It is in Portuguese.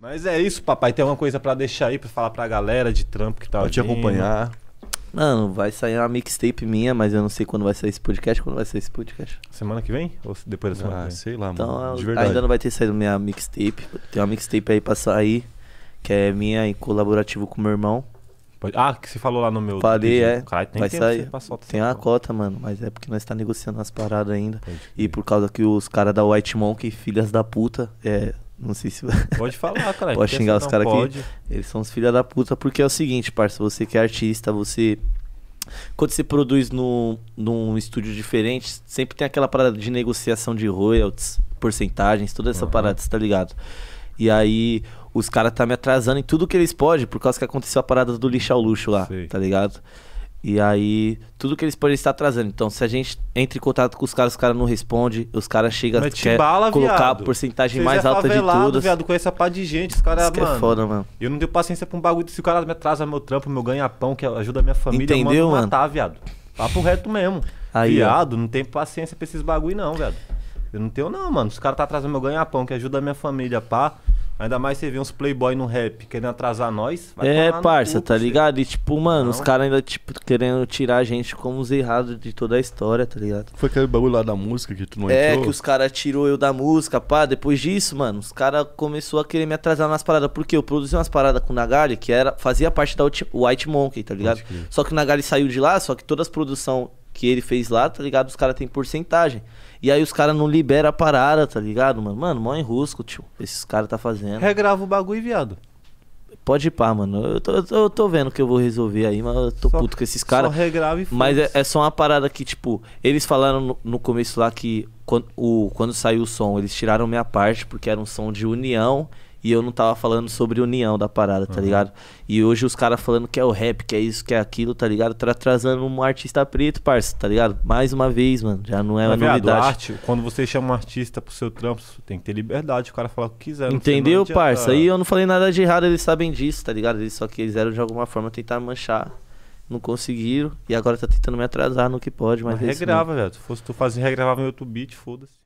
Mas é isso, papai. Tem alguma coisa para deixar aí, para falar pra galera de trampo que tá Pode te acompanhar. Mano, vai sair uma mixtape minha, mas eu não sei quando vai sair esse podcast. Quando vai sair esse podcast? Semana que vem? Ou depois da semana ah, que vem? sei lá, então, mano. De verdade. Ainda não vai ter saído minha mixtape. Tem uma mixtape aí pra sair, que é minha em colaborativo com meu irmão. Pode... Ah, que você falou lá no meu. Falei, é. Cara, tem vai sair. Tem uma cota, mano, mas é porque nós tá negociando as paradas ainda. Pode e por causa que os caras da White Monkey, filhas da puta, é. Não sei se. Pode falar, cara. pode xingar os caras aqui. Eles são os filha da puta, porque é o seguinte, parça. Você que é artista, você. Quando você produz no, num estúdio diferente, sempre tem aquela parada de negociação de royalties, porcentagens, toda essa uhum. parada, você tá ligado? E aí, os caras tá me atrasando em tudo que eles podem, por causa que aconteceu a parada do lixar ao luxo lá, Sei. tá ligado? E aí, tudo que eles podem estar trazendo. Então, se a gente entra em contato com os caras, os caras não respondem, os caras chegam a bala, colocar viado. a porcentagem Vocês mais é alta favelado, de tudo. viado, conhece a pá de gente, os caras, é mano. É foda, mano. Eu não tenho paciência pra um bagulho. Se o cara me atrasa meu trampo, meu ganha-pão, que ajuda a minha família, Entendeu, eu mando mano? viado. Papo reto mesmo. Aí, viado, ó. não tem paciência pra esses bagulho, não, velho. Eu não tenho, não, mano. Os caras tá atrasando meu ganha-pão, que ajuda a minha família, pá. Ainda mais você vê uns playboy no rap querendo atrasar nós. é, parça, tá ligado? E tipo, mano, não. os caras ainda, tipo, querendo tirar a gente como os errados de toda a história, tá ligado? Foi aquele bagulho lá da música que tu não é, entrou? É, que os caras tirou eu da música, pá. Depois disso, mano, os caras começou a querer me atrasar nas paradas. Porque eu produzi umas paradas com o Nagali que era, fazia parte da White Monkey, tá ligado? Só que o Nagali saiu de lá, só que todas as produções que ele fez lá, tá ligado? Os caras têm porcentagem. E aí os caras não liberam a parada, tá ligado, mano? Mano, mó enrusco, tio. Esses caras tá fazendo. Regrava o bagulho, viado. Pode ir pá, mano. Eu tô, eu, tô, eu tô, vendo que eu vou resolver aí, mas eu tô só, puto com esses caras. Só regrava e Mas é, é, só uma parada que, tipo, eles falaram no, no começo lá que quando, o, quando saiu o som, eles tiraram minha parte, porque era um som de união e eu não tava falando sobre união da parada, tá uhum. ligado? E hoje os caras falando que é o rap, que é isso, que é aquilo, tá ligado? Tá atrasando um artista preto, parça, tá ligado? Mais uma vez, mano, já não é uma viado, novidade. Arte, quando você chama um artista pro seu trampo, tem que ter liberdade, o cara falar o que quiser. Entendeu, parça? E eu não falei nada de errado, eles sabem disso, tá ligado? Eles só quiseram de alguma forma tentar manchar não conseguiram e agora tá tentando me atrasar no que pode, mas. mas é regrava, velho. Se fosse tu fazer, regravar meu YouTube beat, foda-se.